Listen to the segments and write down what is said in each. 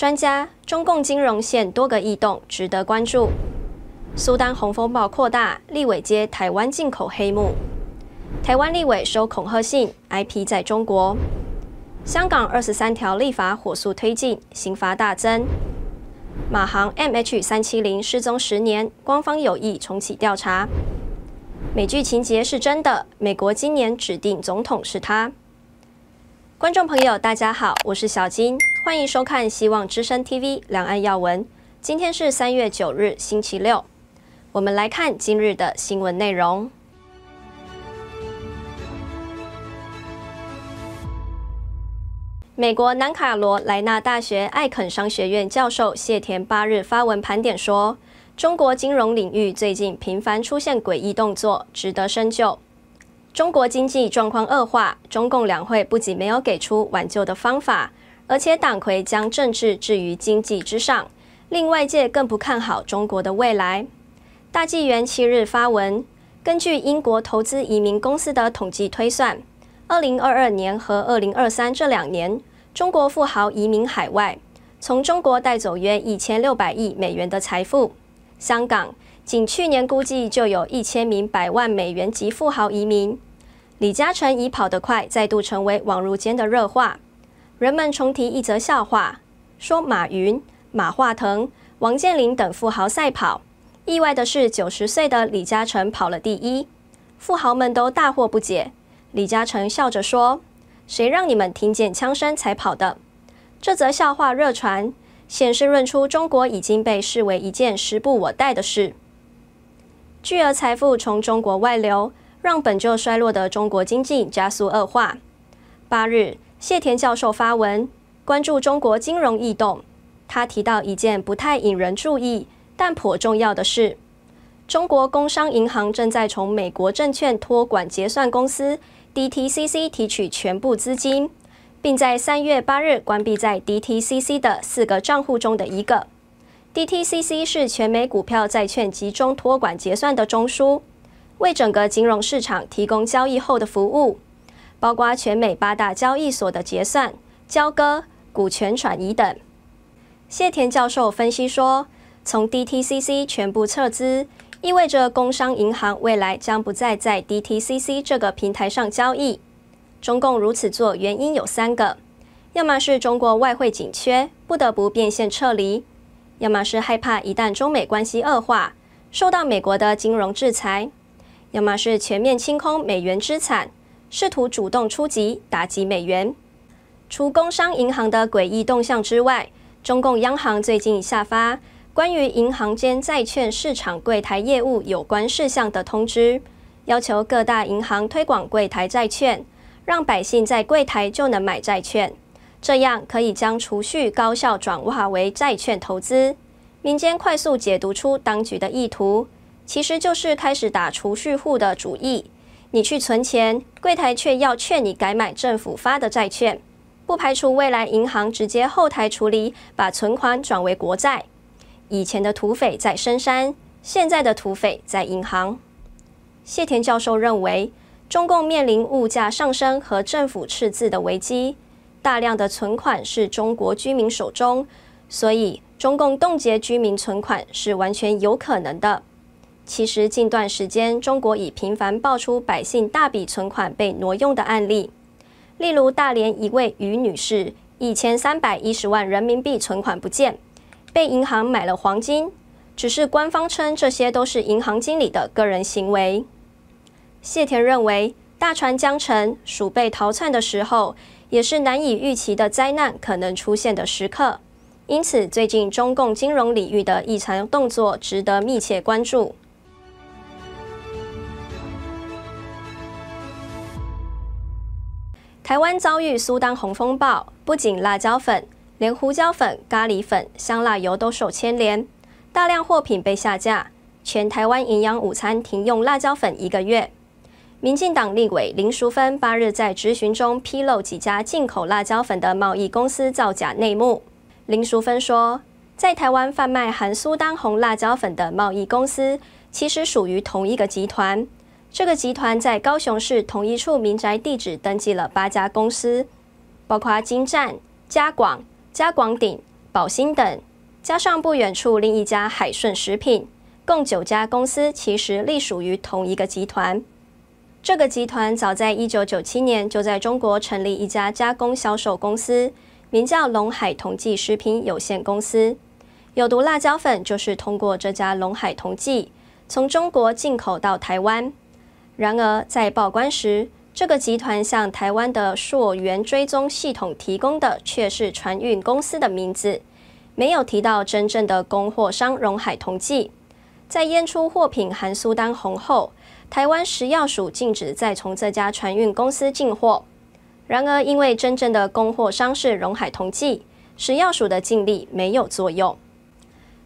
专家：中共金融现多个异动，值得关注。苏丹红风暴扩大，立委接台湾进口黑幕。台湾立委收恐吓信，IP 在中国。香港二十三条立法火速推进，刑罚大增。马航 MH 三七零失踪十年，官方有意重启调查。美剧情节是真的，美国今年指定总统是他。观众朋友，大家好，我是小金。欢迎收看《希望之声 TV》两岸要闻。今天是三月九日，星期六。我们来看今日的新闻内容。美国南卡罗莱纳大学艾肯商学院教授谢田八日发文盘点说，中国金融领域最近频繁出现诡异动作，值得深究。中国经济状况恶化，中共两会不仅没有给出挽救的方法。而且党魁将政治置于经济之上，令外界更不看好中国的未来。大纪元七日发文，根据英国投资移民公司的统计推算，二零二二年和二零二三这两年，中国富豪移民海外，从中国带走约一千六百亿美元的财富。香港仅去年估计就有一千名百万美元级富豪移民，李嘉诚已跑得快，再度成为网络间的热话。人们重提一则笑话，说马云、马化腾、王健林等富豪赛跑，意外的是，九十岁的李嘉诚跑了第一，富豪们都大惑不解。李嘉诚笑着说：“谁让你们听见枪声才跑的？”这则笑话热传，显示论出中国已经被视为一件时不我待的事。巨额财富从中国外流，让本就衰落的中国经济加速恶化。八日。谢田教授发文关注中国金融异动。他提到一件不太引人注意但颇重要的事：中国工商银行正在从美国证券托管结算公司 DTCC 提取全部资金，并在三月八日关闭在 DTCC 的四个账户中的一个。DTCC 是全美股票、债券集中托管结算的中枢，为整个金融市场提供交易后的服务。包括全美八大交易所的结算、交割、股权转移等。谢田教授分析说，从 DTCC 全部撤资，意味着工商银行未来将不再在 DTCC 这个平台上交易。中共如此做原因有三个：要么是中国外汇紧缺，不得不变现撤离；要么是害怕一旦中美关系恶化，受到美国的金融制裁；要么是全面清空美元资产。试图主动出击打击美元。除工商银行的诡异动向之外，中共央行最近下发关于银行间债券市场柜台业务有关事项的通知，要求各大银行推广柜台债券，让百姓在柜台就能买债券，这样可以将储蓄高效转化为债券投资。民间快速解读出当局的意图，其实就是开始打储蓄户的主意。你去存钱，柜台却要劝你改买政府发的债券。不排除未来银行直接后台处理，把存款转为国债。以前的土匪在深山，现在的土匪在银行。谢田教授认为，中共面临物价上升和政府赤字的危机，大量的存款是中国居民手中，所以中共冻结居民存款是完全有可能的。其实近段时间，中国已频繁爆出百姓大笔存款被挪用的案例，例如大连一位于女士，以前三百一十万人民币存款不见，被银行买了黄金，只是官方称这些都是银行经理的个人行为。谢田认为，大船将沉，鼠辈逃窜的时候，也是难以预期的灾难可能出现的时刻，因此最近中共金融领域的异常动作值得密切关注。台湾遭遇苏丹红风暴，不仅辣椒粉，连胡椒粉、咖喱粉、香辣油都受牵连，大量货品被下架。全台湾营养午餐停用辣椒粉一个月。民进党立委林淑芬八日在质询中披露几家进口辣椒粉的贸易公司造假内幕。林淑芬说，在台湾贩卖含苏丹红辣椒粉的贸易公司，其实属于同一个集团。这个集团在高雄市同一处民宅地址登记了八家公司，包括金湛、嘉广、嘉广鼎、宝兴等，加上不远处另一家海顺食品，共九家公司其实隶属于同一个集团。这个集团早在一九九七年就在中国成立一家加工销售公司，名叫龙海同济食品有限公司。有毒辣椒粉就是通过这家龙海同济从中国进口到台湾。然而，在报关时，这个集团向台湾的溯源追踪系统提供的却是船运公司的名字，没有提到真正的供货商荣海同济。在验出货品含苏丹红后，台湾食药署禁止再从这家船运公司进货。然而，因为真正的供货商是荣海同济，食药署的禁令没有作用。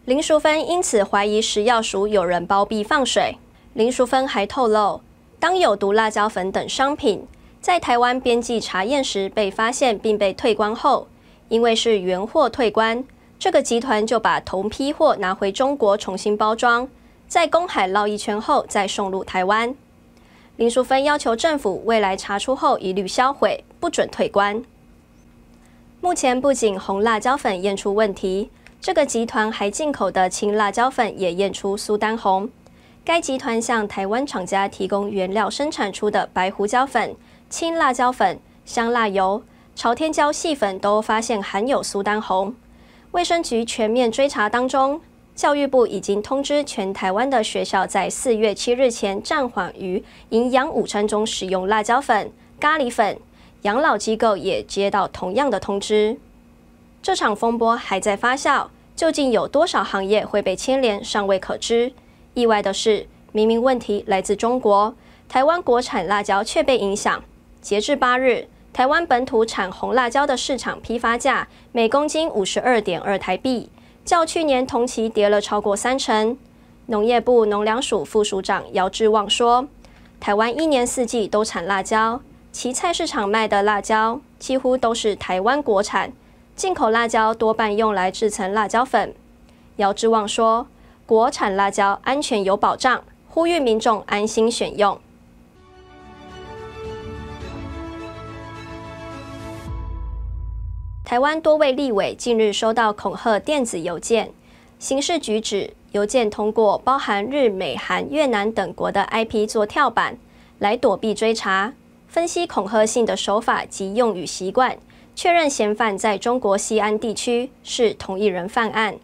林淑芬因此怀疑食药署有人包庇放水。林淑芬还透露。当有毒辣椒粉等商品在台湾边际查验时被发现并被退关后，因为是原货退关，这个集团就把同批货拿回中国重新包装，在公海绕一圈后再送入台湾。林淑芬要求政府未来查出后一律销毁，不准退关。目前不仅红辣椒粉验出问题，这个集团还进口的青辣椒粉也验出苏丹红。该集团向台湾厂家提供原料，生产出的白胡椒粉、青辣椒粉、香辣油、朝天椒细粉都发现含有苏丹红。卫生局全面追查当中，教育部已经通知全台湾的学校在四月七日前暂缓于营养午餐中使用辣椒粉、咖喱粉。养老机构也接到同样的通知。这场风波还在发酵，究竟有多少行业会被牵连，尚未可知。意外的是，明明问题来自中国，台湾国产辣椒却被影响。截至八日，台湾本土产红辣椒的市场批发价每公斤五十二点二台币，较去年同期跌了超过三成。农业部农粮署副署长姚志旺说：“台湾一年四季都产辣椒，其菜市场卖的辣椒几乎都是台湾国产，进口辣椒多半用来制成辣椒粉。”姚志旺说。国产辣椒安全有保障，呼吁民众安心选用。台湾多位立委近日收到恐吓电子邮件，形事举止，邮件通过包含日、美、韩、越南等国的 IP 做跳板，来躲避追查。分析恐吓信的手法及用语习惯，确认嫌犯在中国西安地区是同一人犯案。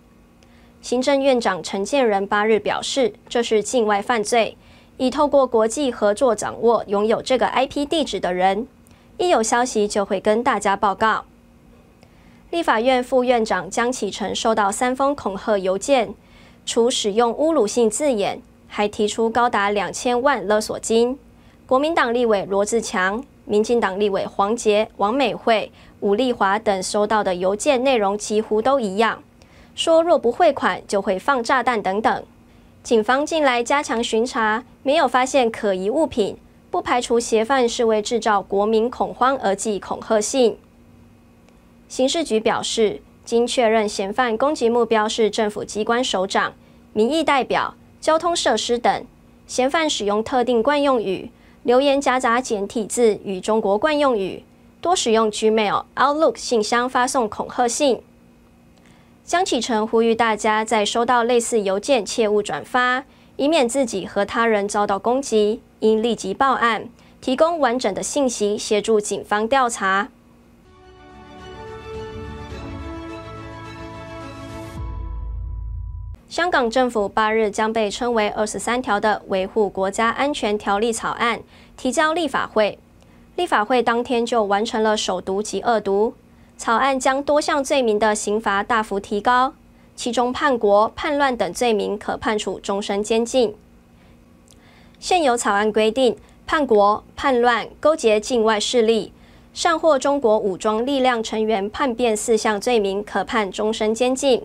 行政院长陈建仁八日表示，这是境外犯罪，已透过国际合作掌握拥有这个 IP 地址的人，一有消息就会跟大家报告。立法院副院长江启臣收到三封恐吓邮件，除使用侮辱性字眼，还提出高达两千万勒索金。国民党立委罗志强、民进党立委黄捷、王美惠、武丽华等收到的邮件内容几乎都一样。说若不汇款就会放炸弹等等。警方近来加强巡查，没有发现可疑物品，不排除嫌犯是为制造国民恐慌而寄恐吓信。刑事局表示，经确认嫌犯攻击目标是政府机关首长、民意代表、交通设施等。嫌犯使用特定惯用语，留言夹杂简体字与中国惯用语，多使用 Gmail、Outlook 信箱发送恐吓信。江启程呼吁大家，在收到类似邮件，切勿转发，以免自己和他人遭到攻击，应立即报案，提供完整的信息，协助警方调查。香港政府八日将被称为《二十三条》的《维护国家安全条例》草案提交立法会，立法会当天就完成了首读及二读。草案将多项罪名的刑罚大幅提高，其中叛国、叛乱等罪名可判处终身监禁。现有草案规定，叛国、叛乱、勾结境外势力、擅获中国武装力量成员叛变四项罪名可判终身监禁，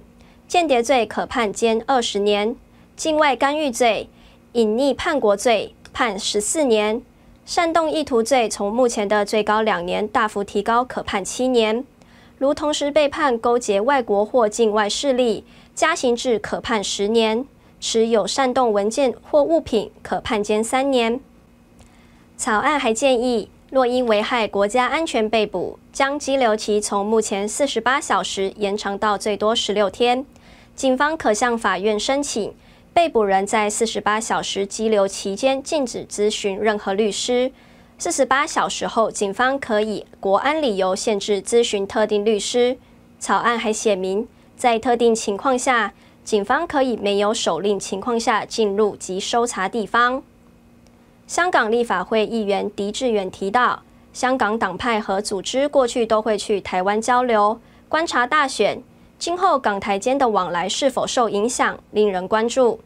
间谍罪可判监二十年，境外干预罪、隐匿叛国罪判十四年，煽动意图罪从目前的最高两年大幅提高，可判七年。如同时被判勾结外国或境外势力，加刑至可判十年；持有煽动文件或物品，可判监三年。草案还建议，若因危害国家安全被捕，将羁留期从目前四十八小时延长到最多十六天。警方可向法院申请，被捕人在四十八小时羁留期间禁止咨询任何律师。四十八小时后，警方可以国安理由限制咨询特定律师。草案还写明，在特定情况下，警方可以没有手令情况下进入及搜查地方。香港立法会议员狄志远提到，香港党派和组织过去都会去台湾交流、观察大选，今后港台间的往来是否受影响，令人关注。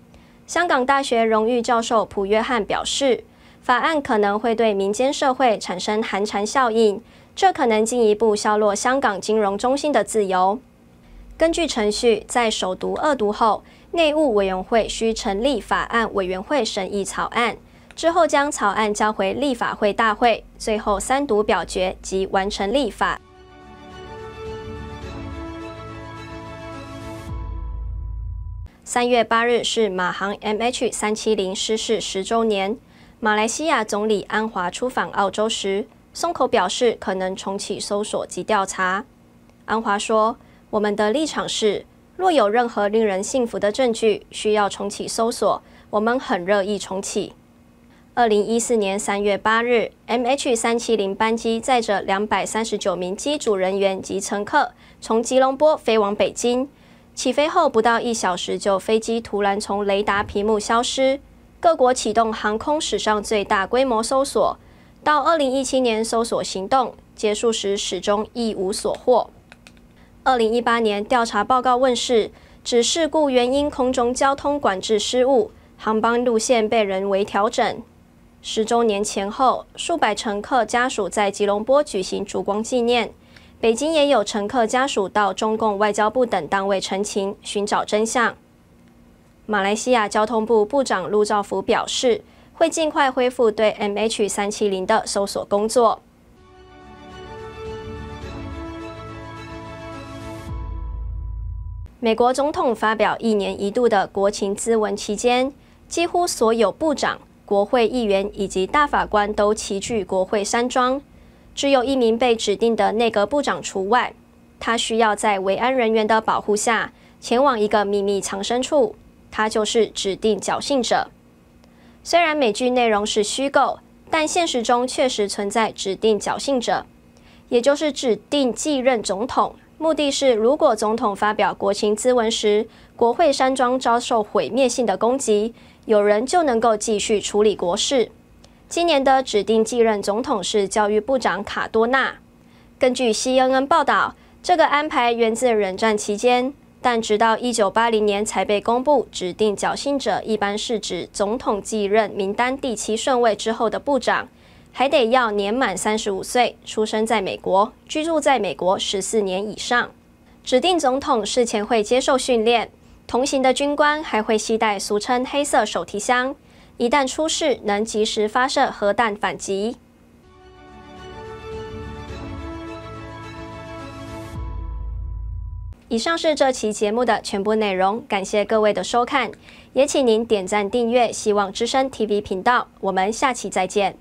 香港大学荣誉教授普约翰表示。法案可能会对民间社会产生寒蝉效应，这可能进一步削弱香港金融中心的自由。根据程序，在首读、二读后，内务委员会需成立法案委员会审议草案，之后将草案交回立法会大会，最后三读表决及完成立法。三月八日是马航 MH 三七零失事十周年。马来西亚总理安华出访澳洲时，松口表示可能重启搜索及调查。安华说：“我们的立场是，若有任何令人信服的证据需要重启搜索，我们很乐意重启。”二零一四年三月八日，MH 三七零班机载着两百三十九名机组人员及乘客从吉隆坡飞往北京。起飞后不到一小时，就飞机突然从雷达屏幕消失。各国启动航空史上最大规模搜索，到二零一七年搜索行动结束时，始终一无所获。二零一八年调查报告问世，指事故原因空中交通管制失误，航班路线被人为调整。十周年前后，数百乘客家属在吉隆坡举行烛光纪念，北京也有乘客家属到中共外交部等单位陈情，寻找真相。马来西亚交通部部长陆兆福表示，会尽快恢复对 MH 三七零的搜索工作。美国总统发表一年一度的国情咨文期间，几乎所有部长、国会议员以及大法官都齐聚国会山庄，只有一名被指定的内阁部长除外，他需要在维安人员的保护下前往一个秘密藏身处。他就是指定侥幸者。虽然美剧内容是虚构，但现实中确实存在指定侥幸者，也就是指定继任总统。目的是，如果总统发表国情咨文时，国会山庄遭受毁灭性的攻击，有人就能够继续处理国事。今年的指定继任总统是教育部长卡多纳。根据 CNN 报道，这个安排源自冷战期间。但直到一九八零年才被公布。指定侥幸者一般是指总统继任名单第七顺位之后的部长，还得要年满三十五岁，出生在美国，居住在美国十四年以上。指定总统事前会接受训练，同行的军官还会携带俗称“黑色手提箱”，一旦出事能及时发射核弹反击。以上是这期节目的全部内容，感谢各位的收看，也请您点赞订阅希望之声 TV 频道，我们下期再见。